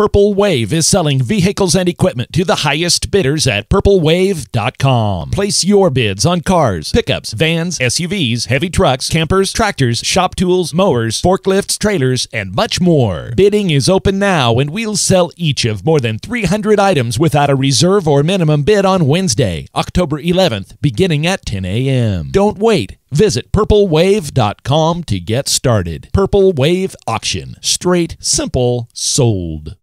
Purple Wave is selling vehicles and equipment to the highest bidders at purplewave.com. Place your bids on cars, pickups, vans, SUVs, heavy trucks, campers, tractors, shop tools, mowers, forklifts, trailers, and much more. Bidding is open now, and we'll sell each of more than 300 items without a reserve or minimum bid on Wednesday, October 11th, beginning at 10 a.m. Don't wait. Visit purplewave.com to get started. Purple Wave Auction. Straight, simple, sold.